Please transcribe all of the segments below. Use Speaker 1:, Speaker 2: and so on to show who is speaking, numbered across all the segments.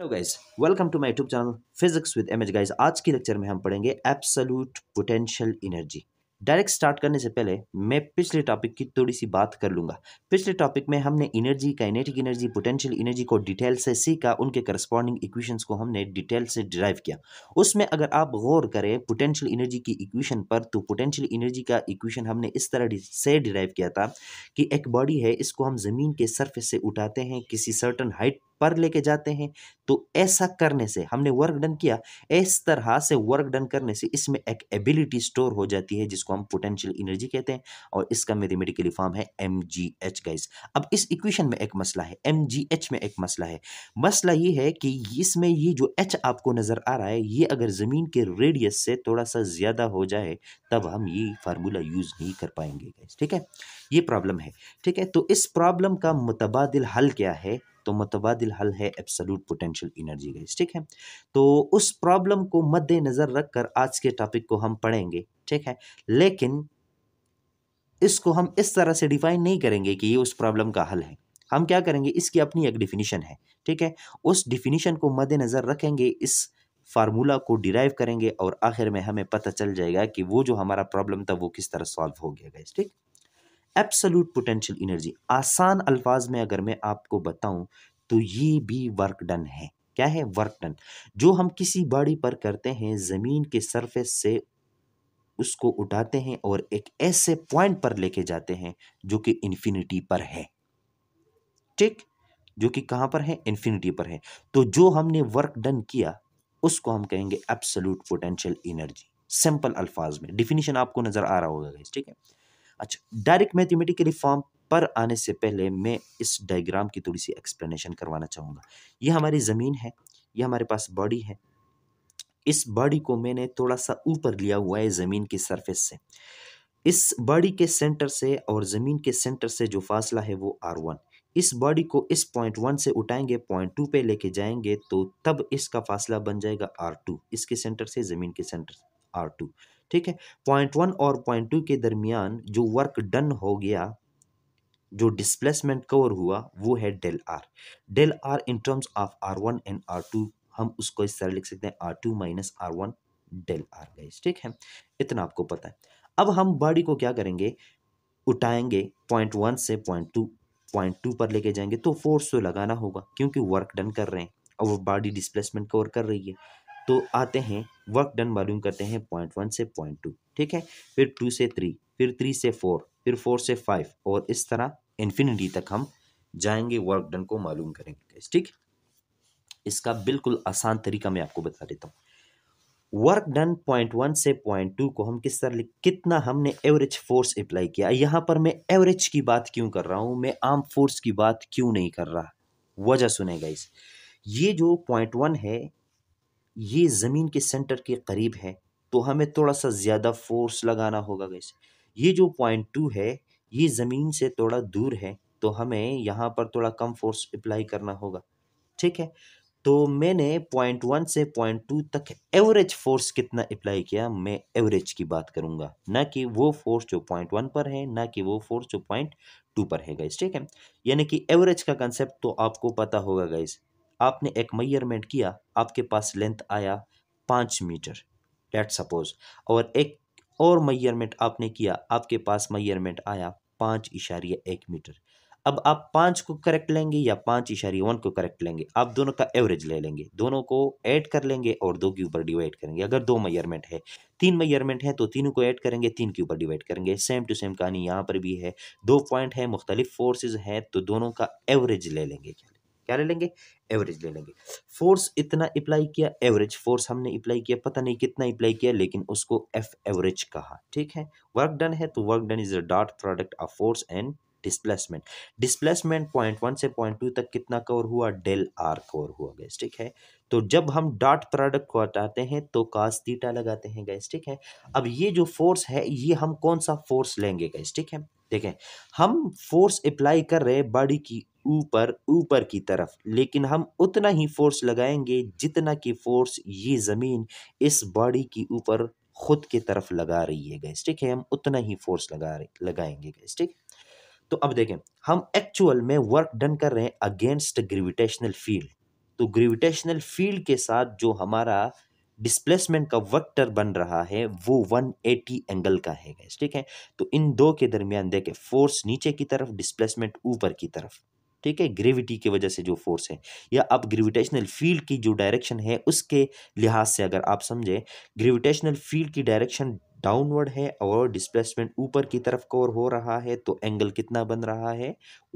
Speaker 1: hello guys welcome to my YouTube channel physics with MH guys आज की lecture में हम पढ़ेंगे absolute potential energy direct start करने से पहले मैं पिछले टॉपिक की थोड़ी सी बात कर लूँगा पिछले टॉपिक में हमने energy kinetic energy potential energy को डिटेल से सीखा उनके करस्पॉन्डिंग इक्वेशंस को हमने डिटेल से डिराइव किया उसमें अगर आप गौर करें पोटेंशियल एनर्जी की इक्वेशन पर तो पोटेंशियल एनर्जी का इक्वेशन हमने इस तरह से डिराइव किया था कि एक बॉडी है इसको हम ज़मीन के सर्फेस से उठाते हैं किसी सर्टन हाइट पर लेके जाते हैं तो ऐसा करने से हमने वर्क डन किया इस तरह से वर्क डन करने से इसमें एक एबिलिटी स्टोर हो जाती है जिसको हम पोटेंशियल एनर्जी कहते हैं और इसका मेरीमेडिकली फॉर्म है एम जी एच गाइस अब इस इक्वेशन में एक मसला है एम जी एच में एक मसला है मसला ये है कि इसमें ये जो एच आपको नज़र आ रहा है ये अगर ज़मीन के रेडियस से थोड़ा सा ज़्यादा हो जाए तब हम ये फार्मूला यूज़ नहीं कर पाएंगे गाइस ठीक है ये प्रॉब्लम है ठीक है तो इस प्रॉब्लम का मुतबादिल हल क्या है तो मुतबादिल हल है एब्सोलूट पोटेंशियल इनर्जी गैस ठीक है तो उस प्रॉब्लम को मद्देनज़र रख कर आज के टॉपिक को हम पढ़ेंगे ठीक है लेकिन इसको हम इस तरह से डिफाइन नहीं करेंगे कि ये उस प्रॉब्लम का हल है हम क्या करेंगे इसकी अपनी एक डिफिनीशन है ठीक है उस डिफिनीशन को मद्देनज़र रखेंगे इस फार्मूला को डिराइव करेंगे और आखिर में हमें पता चल जाएगा कि वो जो हमारा प्रॉब्लम था वो किस तरह सॉल्व हो गया गैस ठीक है एब्सोलूट पोटेंशियल एनर्जी आसान अल्फाज में अगर मैं आपको बताऊं तो ये भी वर्क डन है क्या है वर्क डन जो हम किसी बॉडी पर करते हैं ज़मीन के सरफेस से उसको उठाते हैं और एक ऐसे पॉइंट पर लेके जाते हैं जो कि इन्फिनिटी पर है ठीक जो कि कहाँ पर है इन्फिनिटी पर है तो जो हमने वर्क डन किया उसको हम कहेंगे एब्सोल्यूट पोटेंशियल एनर्जी सिंपल अल्फाज में डिफिनीशन आपको नज़र आ रहा होगा ठीक है अच्छा डायरेक्ट मैथमेटिकली फॉर्म पर आने से पहले मैं इस डायग्राम की थोड़ी सी एक्सप्लेनेशन करवाना चाहूँगा ये हमारी ज़मीन है ये हमारे पास बॉडी है इस बॉडी को मैंने थोड़ा सा ऊपर लिया हुआ है ज़मीन की सरफेस से इस बॉडी के सेंटर से और ज़मीन के सेंटर से जो फासला है वो आर वन इस बॉडी को इस पॉइंट वन से उठाएंगे पॉइंट टू पे लेके जाएंगे तो तब इसका फासला बन जाएगा आर टू इसके सेंटर से ज़मीन के सेंटर आर टू ठीक है पॉइंट वन और पॉइंट टू के दरमियान जो वर्क डन हो गया जो डिस्प्लेसमेंट कवर हुआ वो है del R del R in terms of R one and R two हम उसको इस तरह लिख सकते हैं R two minus R one del R guys ठीक है इतना आपको पता है अब हम बॉडी को क्या करेंगे उठाएंगे पॉइंट वन से पॉइंट टू पॉइंट टू पर लेके जाएंगे तो फोर्स तो लगाना होगा क्योंकि वर्क डन कर रहे हैं और वो बॉडी डिस्प्लेसमेंट कवर कर रही है तो आते हैं वर्क डन मालूम करते हैं पॉइंट वन से पॉइंट टू ठीक है फिर टू से थ्री फिर थ्री से फोर फिर फोर से फाइव और इस तरह इन्फिनिटी तक हम जाएंगे वर्क डन को मालूम करेंगे ठीक इसका बिल्कुल आसान तरीका मैं आपको बता देता हूँ वर्क डन पॉइंट वन से पॉइंट टू को हम किस तरह कितना हमने एवरेज फोर्स अप्लाई किया यहाँ पर मैं एवरेज की बात क्यों कर रहा हूँ मैं आर्म फोर्स की बात क्यों नहीं कर रहा वजह सुनेगा इस ये जो पॉइंट वन है ये ज़मीन के सेंटर के करीब है तो हमें थोड़ा सा ज़्यादा फोर्स लगाना होगा गैस ये जो पॉइंट टू है ये ज़मीन से थोड़ा दूर है तो हमें यहाँ पर थोड़ा कम फोर्स अप्लाई करना होगा ठीक है तो मैंने पॉइंट वन से पॉइंट टू तक एवरेज फोर्स कितना अप्लाई किया मैं एवरेज की बात करूँगा ना कि वो फोर्स जो पॉइंट वन पर है ना कि वो फोर्स जो पॉइंट टू पर है गैस ठीक है यानी कि एवरेज का कंसेप्ट तो आपको पता होगा गैस आपने एक मैयरमेंट किया आपके पास लेंथ आया पाँच मीटर लेट सपोज और एक और मैयरमेंट आपने किया आपके पास मैयरमेंट आया पाँच इशारिया एक मीटर अब आप पाँच को करेक्ट लेंगे या पाँच इशारिया वन को करेक्ट लेंगे आप दोनों का एवरेज ले लेंगे दोनों को ऐड कर लेंगे और दो के ऊपर डिवाइड करेंगे अगर दो मैयरमेंट है तीन मैयरमेंट है तो तीनों को ऐड करेंगे तीन के ऊपर डिवाइड करेंगे सेम टू सेम कहानी यहाँ पर भी है दो पॉइंट है मुख्तलिफ फोर्सेज हैं तो दोनों का एवरेज ले लेंगे क्या क्या ले लेंगे एवरेज ले लेंगे फोर्स इतना अप्लाई किया एवरेज फोर्स हमने अप्लाई किया पता नहीं कितना अप्लाई किया लेकिन उसको एफ एवरेज कहा ठीक है वर्क डन है तो work done is a dot product of force and displacement displacement point one से पॉइंट टू तक कितना कवर हुआ डेल आर कवर हुआ गैस ठीक है तो जब हम डॉट प्रोडक्ट को हटाते हैं तो कास थीटा लगाते हैं गैस ठीक है अब ये जो फोर्स है ये हम कौन सा फोर्स लेंगे गैस ठीक है देखें हम फोर्स अप्लाई कर रहे हैं बॉडी की ऊपर ऊपर की तरफ लेकिन हम उतना ही फोर्स लगाएंगे जितना कि फोर्स ये ज़मीन इस बॉडी के ऊपर खुद की तरफ लगा रही है गैस ठीक है हम उतना ही फोर्स लगा रहे लगाएंगे गैस ठीक तो अब देखें हम एक्चुअल में वर्क डन कर रहे हैं अगेंस्ट ग्रेविटेशनल फील्ड तो ग्रेविटेशनल फील्ड के साथ जो हमारा डिस्प्लेसमेंट का वेक्टर बन रहा है वो 180 एंगल का है गैस ठीक है तो इन दो के दरमियान देखें फोर्स नीचे की तरफ डिस्प्लेसमेंट ऊपर की तरफ ठीक है ग्रेविटी की वजह से जो फोर्स है या आप ग्रेविटेशनल फील्ड की जो डायरेक्शन है उसके लिहाज से अगर आप समझें ग्रेविटेशनल फील्ड की डायरेक्शन डाउनवर्ड है और डिस्प्लेसमेंट ऊपर की तरफ को हो रहा है तो एंगल कितना बन रहा है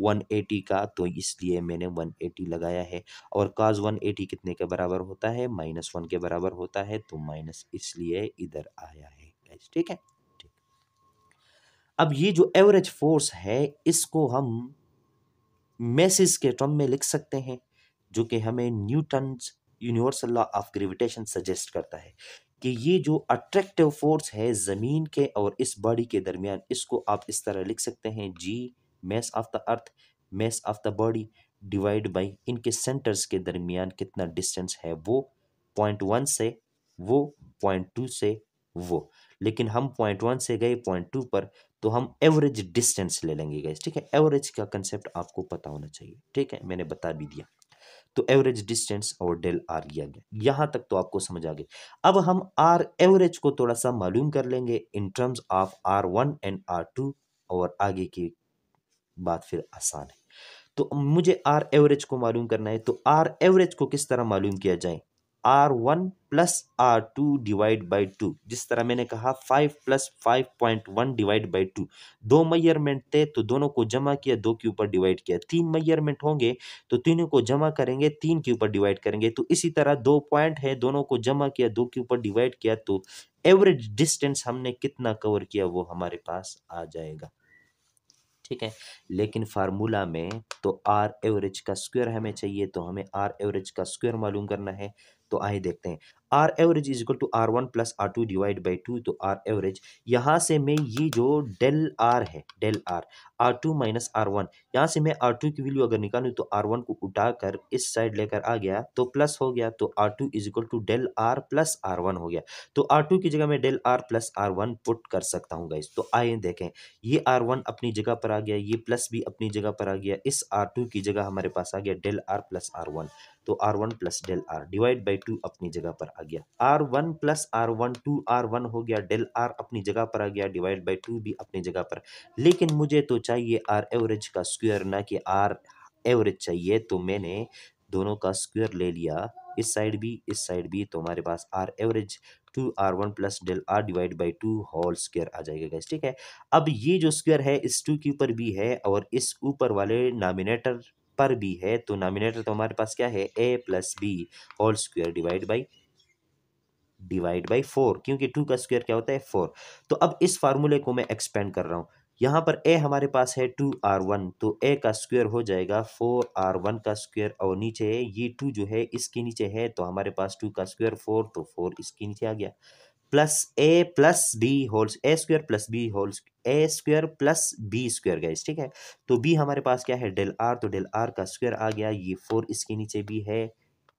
Speaker 1: 180 का तो इसलिए मैंने 180 लगाया है और काज 180 कितने के बराबर होता है माइनस वन के बराबर होता है तो माइनस इसलिए इधर आया है ठीक है ठीक अब ये जो एवरेज फोर्स है इसको हम मैसेज के टर्म में लिख सकते हैं जो कि हमें Newton universal law of gravitation suggest करता है कि ये जो अट्रैक्टिव फोर्स है ज़मीन के और इस बॉडी के दरमियान इसको आप इस तरह लिख सकते हैं G mass of the earth mass of the body divide by इनके सेंटर्स के दरमियान कितना डिस्टेंस है वो पॉइंट वन से वो पॉइंट टू से वो लेकिन हम पॉइंट वन से गए पॉइंट टू पर तो हम एवरेज डिस्टेंस ले लेंगे गैस ठीक है एवरेज का कंसेप्ट आपको पता होना चाहिए ठीक है मैंने बता भी दिया तो एवरेज डिस्टेंस और डेल आर लिया गया यहाँ तक तो आपको समझ आ गया अब हम आर एवरेज को थोड़ा सा मालूम कर लेंगे in terms of R one and R two और आगे की बात फिर आसान है तो मुझे आर एवरेज को मालूम करना है तो आर एवरेज को किस तरह मालूम किया जाए R one plus R two divide by two जिस तरह मैंने कहा five plus five point one divide by two दो मैयरमेंट थे तो दोनों को जमा किया दो के ऊपर डिवाइड किया तीन मैयरमेंट होंगे तो तीनों को जमा करेंगे तीन के ऊपर डिवाइड करेंगे तो इसी तरह दो पॉइंट है दोनों को जमा किया दो के ऊपर डिवाइड किया तो एवरेज डिस्टेंस हमने कितना कवर किया वो हमारे पास आ जाएगा ठीक है लेकिन फार्मूला में तो आर एवरेज का स्क्वायर हमें चाहिए तो हमें आर एवरेज का स्क्वायर मालूम करना है तो आए देखते हैं R average is equal to R one plus R two divide by two तो आर एवरेज यहाँ से मैं ये जो डेल आर है del R R two minus R one यहाँ से मैं आर टू की वैल्यू अगर निकालूँ तो आर वन को उठा कर इस साइड लेकर आ गया तो प्लस हो गया तो R two is equal to del R plus R one हो गया तो आर टू की जगह मैं del R plus R one put कर सकता हूँ गाइज तो आइए देखें ये आर वन अपनी जगह पर आ गया ये प्लस भी अपनी जगह पर आ गया इस आर टू की जगह हमारे पास आ गया del R plus R one तो R one plus del R divide by two अपनी जगह पर आ गया R one plus R one two R one हो गया डेल आर अपनी जगह पर आ गया डिवाइड बाई टू भी अपनी जगह पर लेकिन मुझे तो चाहिए आर एवरेज का स्क्वायर ना कि आर एवरेज चाहिए तो मैंने दोनों का स्क्वायर ले लिया इस साइड भी इस साइड भी तो हमारे पास R average two R one plus del R divide by two whole square आ जाएगा गैस ठीक है अब ये जो स्क्वेयर है इस टू के ऊपर भी है और इस ऊपर वाले नामिनेटर पर बी है तो नॉमिनेटर तो हमारे पास क्या है A plus B whole square divide by divide by four क्योंकि टू का स्क्वायर क्या होता है फोर तो अब इस फार्मूले को मैं एक्सपेंड कर रहा हूँ यहाँ पर ए हमारे पास है टू आर वन तो ए का स्क्वायर हो जाएगा फोर आर वन का स्क्वायर और नीचे ये टू जो है इसके नीचे है तो हमारे पास टू का स्क्वायर फोर तो फोर इसके नीचे आ गया plus A plus B whole's A square plus B whole's A square plus B square गए ठीक है तो बी हमारे पास क्या है डेल आर तो डेल आर का स्क्वायर आ गया ये फोर इसके नीचे भी है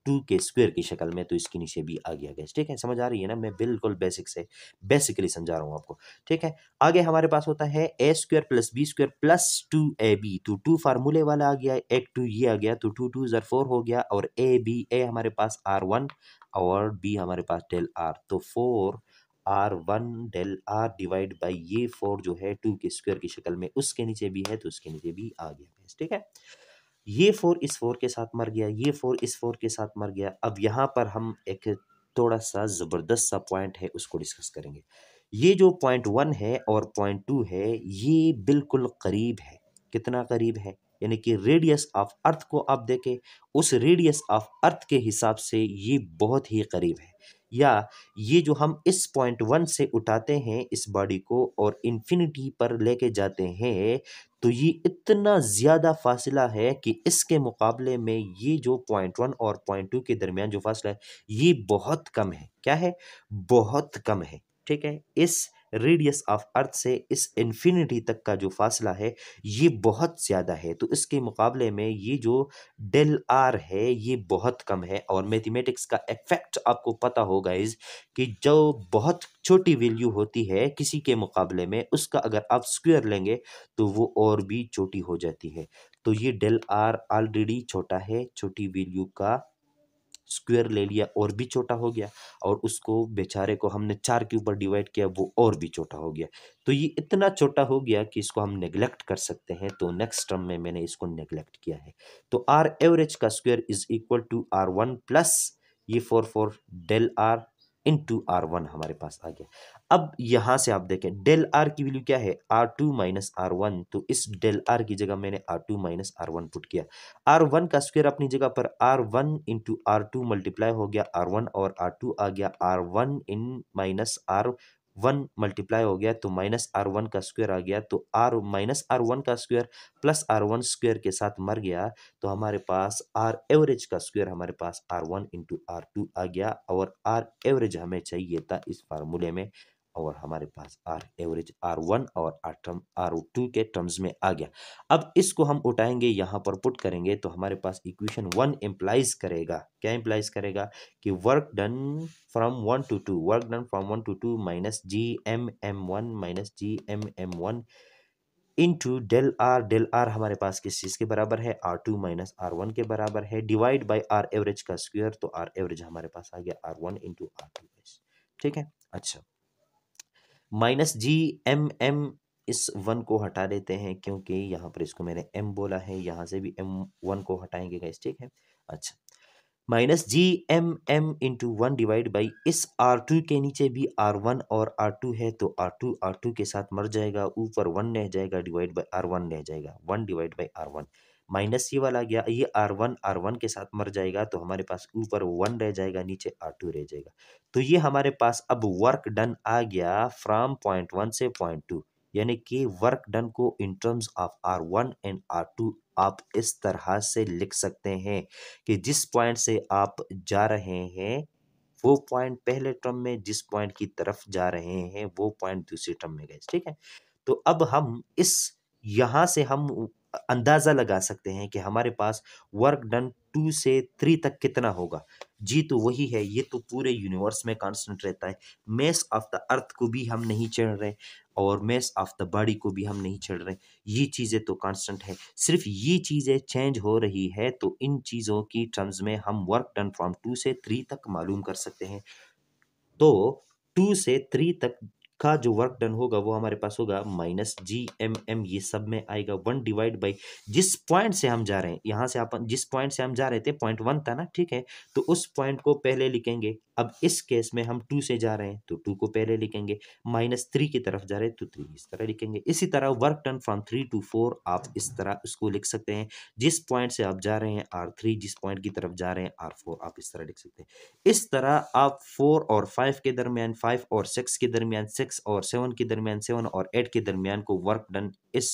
Speaker 1: टू के स्क्वायर की शक्ल में तो इसके नीचे भी आ गया गैस ठीक है समझ आ रही है ना मैं बिल्कुल बेसिक से बेसिकली समझा रहा हूँ आपको ठीक है आगे हमारे पास होता है A square plus B square plus two A B तो टू फार्मूले वाला आ गया एक टू ये आ गया तो टू टू ज़र फोर हो गया और ए बी ए हमारे पास आर वन और बी हमारे पास डेल आर तो four R one del R divide by ये फोर जो है टू के स्क्वेयर की शक्ल में उसके नीचे भी है तो उसके नीचे भी आ गया ठीक है ये फोर इस फोर के साथ मर गया ये फोर इस फोर के साथ मर गया अब यहाँ पर हम एक थोड़ा सा ज़बरदस्त सा पॉइंट है उसको डिस्कस करेंगे ये जो पॉइंट वन है और पॉइंट टू है ये बिल्कुल करीब है कितना करीब है यानी कि रेडियस ऑफ अर्थ को आप देखें उस रेडियस ऑफ अर्थ के हिसाब से ये बहुत ही करीब है या ये जो हम इस पॉइंट वन से उठाते हैं इस बॉडी को और इन्फिनिटी पर लेके जाते हैं तो ये इतना ज़्यादा फासला है कि इसके मुकाबले में ये जो पॉइंट वन और पॉइंट टू के दरमियान जो फासला है ये बहुत कम है क्या है बहुत कम है ठीक है इस रेडियस ऑफ अर्थ से इस इन्फिनिटी तक का जो फासला है ये बहुत ज़्यादा है तो इसके मुकाबले में ये जो डेल आर है ये बहुत कम है और मैथमेटिक्स का इफेक्ट आपको पता होगा इस कि जो बहुत छोटी वैल्यू होती है किसी के मुकाबले में उसका अगर आप स्क्वायर लेंगे तो वो और भी छोटी हो जाती है तो ये डेल आर ऑलरेडी छोटा है छोटी वैल्यू का स्क्वायर ले लिया और भी छोटा हो गया और उसको बेचारे को हमने चार के ऊपर डिवाइड किया वो और भी छोटा हो गया तो ये इतना छोटा हो गया कि इसको हम नेग्लेक्ट कर सकते हैं तो नेक्स्ट टर्म में मैंने इसको नेग्लेक्ट किया है तो आर एवरेज का square is equal to R one plus ये four four del R into R one हमारे पास आ गया अब यहां से आप देखें डेल आर की वैल्यू क्या है R two minus R one तो इस डेल आर की जगह मैंने R two minus R one put किया आर वन का स्क्वायर अपनी जगह पर R one into R two multiply हो गया आर वन और आर टू आ गया R one in minus R one multiply हो गया तो माइनस आर वन का स्क्वायर आ गया तो आर माइनस आर वन का square plus R one square के साथ मर गया तो हमारे पास आर एवरेज का स्क्वायर हमारे पास R one into R two आ गया और आर एवरेज हमें चाहिए था इस फार्मूले में और हमारे पास आर एवरेज आर वन और आर टर्म आर टू के टर्म्स में आ गया अब इसको हम उठाएंगे यहाँ पर पुट करेंगे तो हमारे पास इक्वेशन वन एम्प्लाइज करेगा क्या एम्प्लाइज करेगा कि work done from one to two work done from one to two minus G M M one minus G M M one into del R del R हमारे पास किस चीज़ के बराबर है R two minus R one के बराबर है डिवाइड बाई आर एवरेज का स्क्वेयर तो आर एवरेज हमारे पास आ गया R one into R two ठीक है अच्छा माइनस जी एम एम इस वन को हटा देते हैं क्योंकि यहाँ पर इसको मैंने एम बोला है यहाँ से भी एम वन को हटाएंगे गैस ठीक है अच्छा minus G M M into one divide by इस आर टू के नीचे भी आर वन और आर टू है तो आर टू आर टू के साथ मर जाएगा ऊपर वन रह जाएगा डिवाइड बाई आर वन रह जाएगा one divide by R one minus C वाला गया ये आर वन आर वन के साथ मर जाएगा तो हमारे पास ऊपर वन रह जाएगा नीचे आर टू रह जाएगा तो ये हमारे पास अब वर्क डन आ गया फ्रॉम पॉइंट वन से पॉइंट टू यानी कि वर्क डन को in terms of R one and R two आप इस तरह से लिख सकते हैं कि जिस पॉइंट से आप जा रहे हैं वो पॉइंट पहले टर्म में जिस पॉइंट की तरफ जा रहे हैं वो पॉइंट दूसरे टर्म में गए ठीक है तो अब हम इस यहाँ से हम अंदाज़ा लगा सकते हैं कि हमारे पास वर्क डन टू से थ्री तक कितना होगा जी तो वही है ये तो पूरे यूनिवर्स में कांस्टेंट रहता है मेस ऑफ द अर्थ को भी हम नहीं चढ़ रहे और मेस ऑफ द बॉडी को भी हम नहीं चढ़ रहे ये चीज़ें तो कांस्टेंट है सिर्फ ये चीज़ें चेंज हो रही है तो इन चीज़ों की टर्म्स में हम वर्क डन फ्रॉम टू से थ्री तक मालूम कर सकते हैं तो टू से थ्री तक का जो वर्क डन होगा वो हमारे पास होगा माइनस जी एम एम ये सब में आएगा वन डिवाइड बाई जिस पॉइंट से हम जा रहे हैं यहाँ से अपन जिस पॉइंट से हम जा रहे थे पॉइंट वन था ना ठीक है तो उस पॉइंट को पहले लिखेंगे अब इस केस में हम टू से जा रहे हैं तो टू को पहले लिखेंगे माइनस थ्री की तरफ जा रहे हैं तो थ्री इस तरह लिखेंगे इसी तरह work done from three to four आप इस तरह उसको लिख सकते हैं जिस पॉइंट से आप जा रहे हैं आर थ्री जिस पॉइंट की तरफ जा रहे हैं आर फोर आप इस तरह लिख सकते हैं इस तरह आप फोर और फाइव के दरमियान फाइव और सिक्स के दरमियान सिक्स सिक्स और सेवन के दरमियान सेवन और एट के दरमियान को वर्क डन इस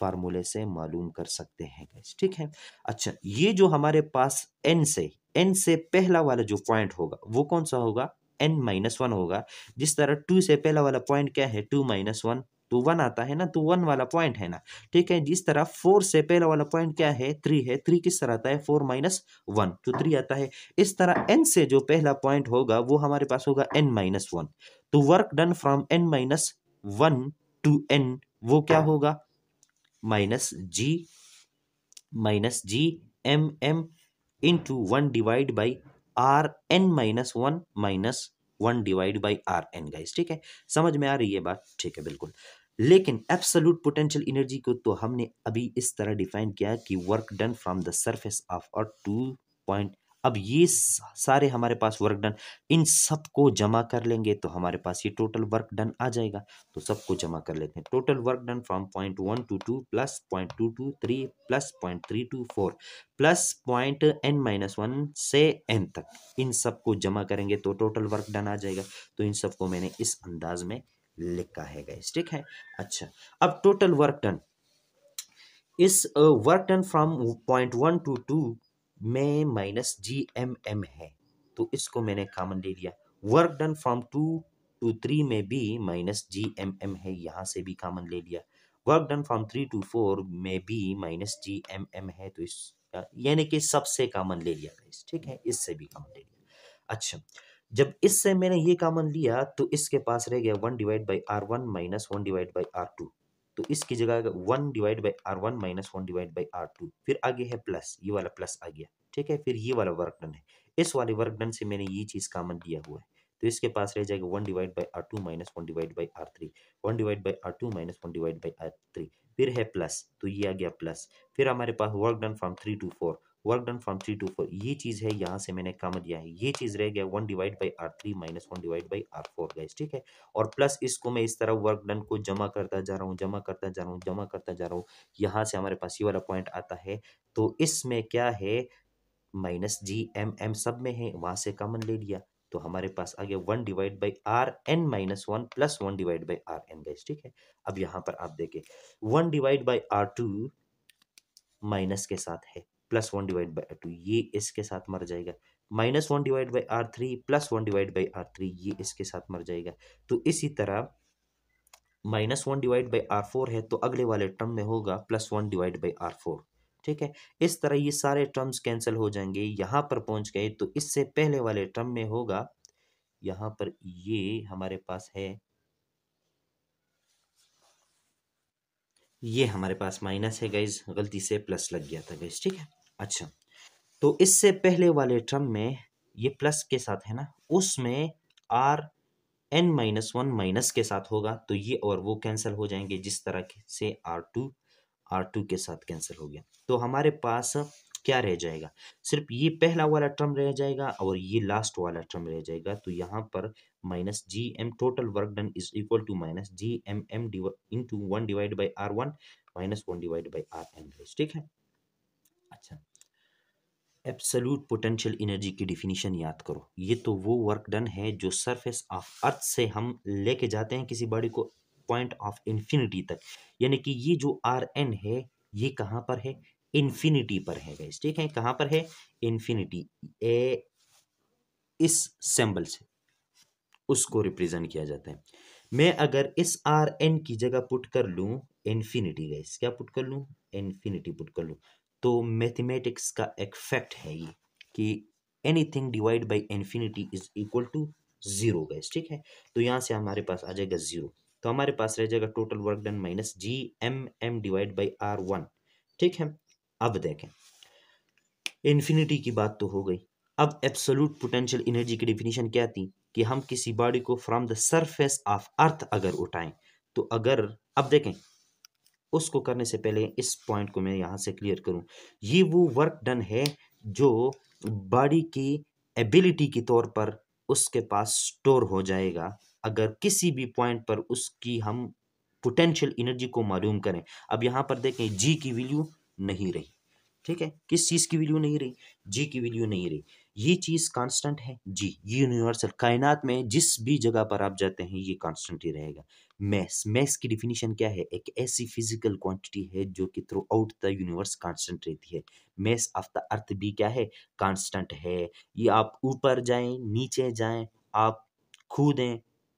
Speaker 1: फार्मूले से मालूम कर सकते हैं गैस ठीक है अच्छा ये जो हमारे पास एन से एन से पहला वाला जो पॉइंट होगा वो कौन सा होगा एन माइनस वन होगा जिस तरह टू से पहला वाला पॉइंट क्या है टू माइनस वन तो वन आता है ना तो वन वाला पॉइंट है ना ठीक है जिस तरह फोर से पहला वाला पॉइंट क्या है थ्री है थ्री किस तरह आता है फोर माइनस वन तो थ्री आता है इस तरह एन से जो पहला पॉइंट होगा वो हमारे पास होगा एन माइनस वन तो work done from N minus one to N वो क्या होगा minus G minus G M M into one divide by R N minus one minus one divide by R N guys ठीक है समझ में आ रही है बात ठीक है बिल्कुल लेकिन एब्सोल्यूट पोटेंशियल एनर्जी को तो हमने अभी इस तरह डिफाइन किया कि work done from the surface of earth to point अब ये सारे हमारे पास वर्क डन इन सब को जमा कर लेंगे तो हमारे पास ये टोटल वर्क डन आ जाएगा तो सबको जमा कर लेते हैं total work done from point one to two plus point two to three plus point three to four plus point N minus one से एन तक इन सबको जमा करेंगे तो टोटल वर्क डन आ जाएगा तो इन सबको मैंने इस अंदाज में लिखा है गैस ठीक है अच्छा अब टोटल वर्क डन इस work done from point one to two में माइनस जी एम एम है तो इसको मैंने कामन ले लिया work done from two to three में भी माइनस जी एम एम है यहाँ से भी कामन ले लिया work done from three to four में भी माइनस जी एम एम है तो इस यानी कि सबसे कामन ले लिया ठीक है इससे भी कामन ले लिया अच्छा जब इससे मैंने ये कामन लिया तो इसके पास रह गया one divide by R one minus one divide by R two तो इसकी जगह one divide by R one minus one divide by R two फिर आगे है प्लस ये वाला प्लस आ गया ठीक है फिर ये वाला वर्क डन है इस वाले वर्क डन से मैंने ये चीज़ कामन दिया हुआ है तो इसके पास रह जाएगा one divide by R two minus one divide by R three one divide by R two minus one divide by R three फिर है प्लस तो ये आ गया प्लस फिर हमारे पास work done from three to four work done from three to four ये चीज़ है यहाँ से मैंने कम दिया है ये चीज़ रह गया one divide by R three minus one divide by R four guys ठीक है और प्लस इसको मैं इस तरह वर्क डन को जमा करता जा रहा हूँ जमा करता जा रहा हूँ जमा करता जा रहा हूँ यहाँ से हमारे पास ये वाला पॉइंट आता है तो इसमें क्या है माइनस जी एम एम सब में है वहां से कॉमन ले लिया तो हमारे पास आ गया one divide by R N minus one plus one divide by R N guys ठीक है अब यहाँ पर आप देखें one divide by R two minus के साथ है plus one divide by R two ये इसके साथ मर जाएगा minus one divide by R three plus one divide by R three ये इसके साथ मर जाएगा तो इसी तरह minus one divide by R four है तो अगले वाले टर्म में होगा plus one divide by R four ठीक है इस तरह ये सारे टर्म्स कैंसिल हो जाएंगे यहाँ पर पहुँच गए तो इससे पहले वाले टर्म में होगा यहाँ पर ये हमारे पास है ये हमारे पास माइनस है गाइज गलती से प्लस लग गया था गाइज ठीक है अच्छा तो इससे पहले वाले टर्म में ये प्लस के साथ है ना उसमें R N minus one minus के साथ होगा तो ये और वो कैंसिल हो जाएंगे जिस तरह से आर टू आर टू के साथ कैंसिल हो गया तो हमारे पास क्या रह जाएगा सिर्फ ये पहला वाला टर्म रह जाएगा और ये लास्ट वाला टर्म रह जाएगा तो यहाँ पर minus G M total work done is equal to minus G M M into one divide by R one minus one divide by R N ठीक है अच्छा एब्सोल्यूट पोटेंशियल एनर्जी की डिफिनीशन याद करो ये तो वो वर्क डन है जो सरफेस ऑफ अर्थ से हम लेके जाते हैं किसी बॉडी को पॉइंट ऑफ इन्फिनिटी तक यानी कि ये जो आर एन है ये कहाँ पर है इन्फिनिटी पर है गैस ठीक है कहाँ पर है इन्फिनिटी ए इस सिंबल से उसको रिप्रेजेंट किया जाता है मैं अगर इस आर एन की जगह पुट कर लूँ इन्फिनिटी गैस क्या पुट कर लूँ इन्फिनिटी पुट कर लूँ तो मैथमेटिक्स का एक फैक्ट है ये कि anything divide by infinity is equal to zero guys ठीक है तो यहाँ से हमारे पास आ जाएगा ज़ीरो तो हमारे पास रह जाएगा total work done minus G M M divide by R one ठीक है अब देखें इन्फिनिटी की बात तो हो गई अब एब्सोल्यूट पोटेंशियल एनर्जी की डिफिनीशन क्या थी कि हम किसी बॉडी को from the surface of earth अगर उठाएं तो अगर अब देखें उसको करने से पहले इस पॉइंट को मैं यहाँ से क्लियर करूँ ये वो वर्क डन है जो बॉडी की एबिलिटी के तौर पर उसके पास स्टोर हो जाएगा अगर किसी भी पॉइंट पर उसकी हम पोटेंशियल एनर्जी को मालूम करें अब यहाँ पर देखें जी की वैल्यू नहीं रही ठीक है किस चीज़ की वैल्यू नहीं रही जी की वैल्यू नहीं रही ये चीज़ कांस्टेंट है जी ये यूनिवर्सल कायनात में जिस भी जगह पर आप जाते हैं ये कांस्टेंट ही रहेगा मैस मैस की डिफिनीशन क्या है एक ऐसी फिजिकल क्वांटिटी है जो कि throughout the universe constant रहती है मैस ऑफ द अर्थ भी क्या है कांस्टेंट है ये आप ऊपर जाएं नीचे जाएं आप कूदें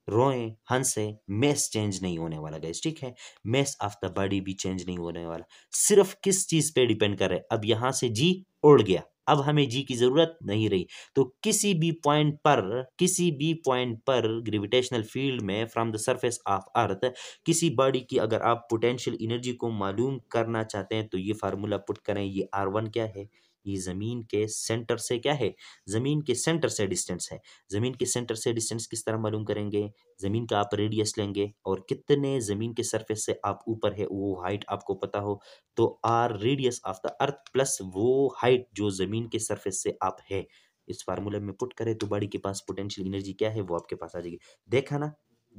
Speaker 1: रोए हंसे मैस चेंज नहीं होने वाला गैस ठीक है मैस ऑफ द बॉडी भी चेंज नहीं होने वाला सिर्फ किस चीज़ पे डिपेंड कर रहे अब यहाँ से जी उड़ गया अब हमें जी की ज़रूरत नहीं रही तो किसी भी पॉइंट पर किसी भी पॉइंट पर ग्रेविटेशनल फील्ड में from the surface of earth किसी बॉडी की अगर आप पोटेंशियल एनर्जी को मालूम करना चाहते हैं तो ये फार्मूला पुट करें ये आर वन क्या है ये ज़मीन के सेंटर से क्या है ज़मीन के सेंटर से डिस्टेंस है ज़मीन के सेंटर से डिस्टेंस किस तरह मालूम करेंगे ज़मीन का आप रेडियस लेंगे और कितने ज़मीन के सरफेस से आप ऊपर है वो हाइट आपको पता हो तो R radius of the earth plus वो हाइट जो ज़मीन के सरफेस से आप है इस फार्मूले में पुट करें तो बॉडी के पास पोटेंशियल एनर्जी क्या है वो आपके पास आ जाएगी देखा ना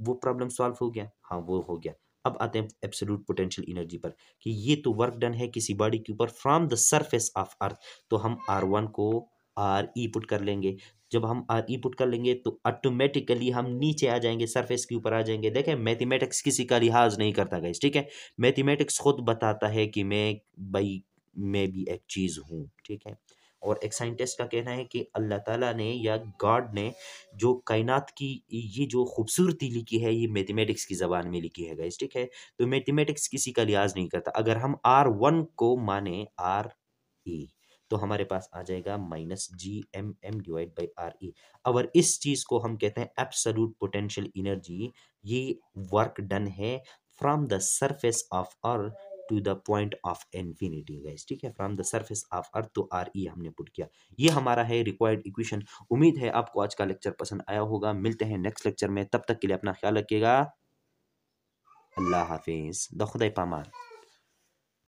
Speaker 1: वो प्रॉब्लम सॉल्व हो गया हाँ वो हो गया अब आते हैं एब्सोल्यूट पोटेंशियल एनर्जी पर कि ये तो वर्क डन है किसी बॉडी के ऊपर from the surface of earth तो हम आर वन को आर ई पुट कर लेंगे जब हम आर ई पुट कर लेंगे तो ऑटोमेटिकली हम नीचे आ जाएंगे सरफेस के ऊपर आ जाएंगे देखें मैथमेटिक्स किसी का लिहाज नहीं करता गाइस ठीक है मैथमेटिक्स खुद बताता है कि मैं भाई मैं भी एक चीज़ हूँ ठीक है और एक साइंटिस्ट का कहना है कि अल्लाह ताला ने या गॉड ने जो कायनात की ये जो खूबसूरती लिखी है ये मैथमेटिक्स की ज़बान में लिखी है गाइस ठीक है तो मैथमेटिक्स किसी का लिहाज नहीं करता अगर हम आर वन को माने आर ई e, तो हमारे पास आ जाएगा minus G M M divide by R E अगर इस चीज़ को हम कहते हैं एब्सोलूट पोटेंशियल इनर्जी ये वर्क डन है from the surface of earth to the point of infinity guys ठीक है from the surface of earth to R E हमने पुट किया ये हमारा है रिक्वायर्ड इक्वेशन उम्मीद है आपको आज का लेक्चर पसंद आया होगा मिलते हैं नेक्स्ट लेक्चर में तब तक के लिए अपना ख्याल रखिएगा अल्लाह हाफिज़ द खुदा पामान